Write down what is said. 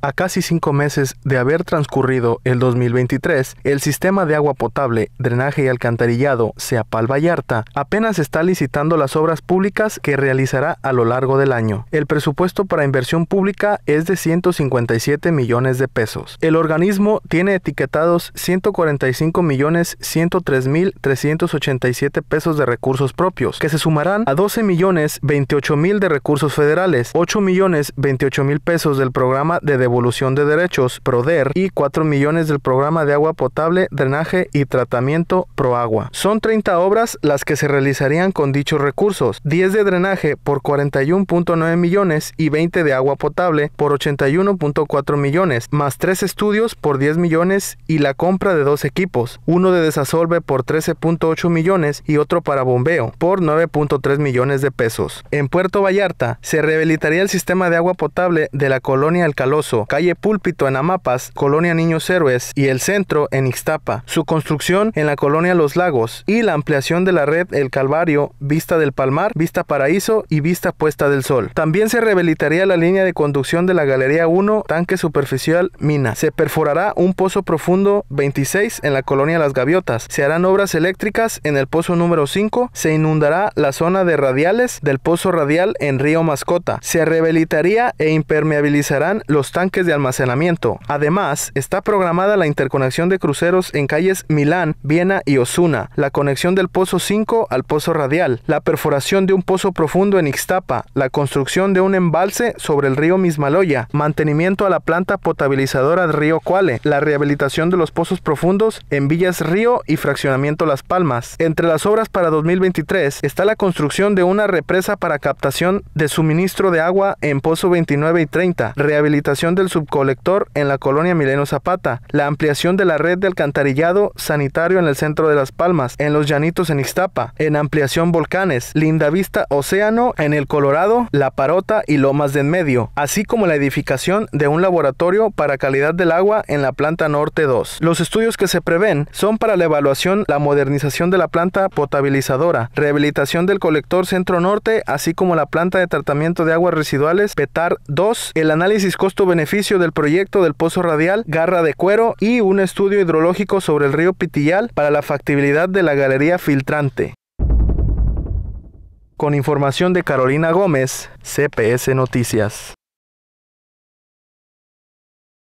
A casi cinco meses de haber transcurrido el 2023, el sistema de agua potable, drenaje y alcantarillado Seapal Vallarta apenas está licitando las obras públicas que realizará a lo largo del año. El presupuesto para inversión pública es de 157 millones de pesos. El organismo tiene etiquetados 145 millones 103 mil 387 pesos de recursos propios, que se sumarán a 12 millones 28 mil de recursos federales, 8 millones 28 mil pesos del programa de Evolución de Derechos, PRODER, y 4 millones del programa de agua potable, drenaje y tratamiento PROAGUA. Son 30 obras las que se realizarían con dichos recursos, 10 de drenaje por 41.9 millones y 20 de agua potable por 81.4 millones, más 3 estudios por 10 millones y la compra de dos equipos, uno de desasolve por 13.8 millones y otro para bombeo por 9.3 millones de pesos. En Puerto Vallarta se rehabilitaría el sistema de agua potable de la colonia Alcaloso calle Púlpito en Amapas, colonia Niños Héroes y el centro en Ixtapa. Su construcción en la colonia Los Lagos y la ampliación de la red El Calvario, Vista del Palmar, Vista Paraíso y Vista Puesta del Sol. También se rehabilitaría la línea de conducción de la Galería 1, tanque superficial Mina. Se perforará un pozo profundo 26 en la colonia Las Gaviotas. Se harán obras eléctricas en el pozo número 5. Se inundará la zona de radiales del pozo radial en Río Mascota. Se rehabilitaría e impermeabilizarán los tanques de almacenamiento. Además, está programada la interconexión de cruceros en calles Milán, Viena y Osuna, la conexión del pozo 5 al pozo radial, la perforación de un pozo profundo en Ixtapa, la construcción de un embalse sobre el río Mismaloya, mantenimiento a la planta potabilizadora del río Cuale, la rehabilitación de los pozos profundos en Villas Río y fraccionamiento Las Palmas. Entre las obras para 2023 está la construcción de una represa para captación de suministro de agua en Pozo 29 y 30, rehabilitación de del subcolector en la colonia Mileno Zapata, la ampliación de la red de alcantarillado sanitario en el centro de Las Palmas, en los Llanitos en Ixtapa, en ampliación Volcanes, Lindavista Océano en el Colorado, La Parota y Lomas de en medio, así como la edificación de un laboratorio para calidad del agua en la planta norte 2. Los estudios que se prevén son para la evaluación, la modernización de la planta potabilizadora, rehabilitación del colector centro norte, así como la planta de tratamiento de aguas residuales PETAR 2, el análisis costo-beneficio del proyecto del pozo radial, garra de cuero y un estudio hidrológico sobre el río Pitillal para la factibilidad de la galería filtrante. Con información de Carolina Gómez, CPS Noticias.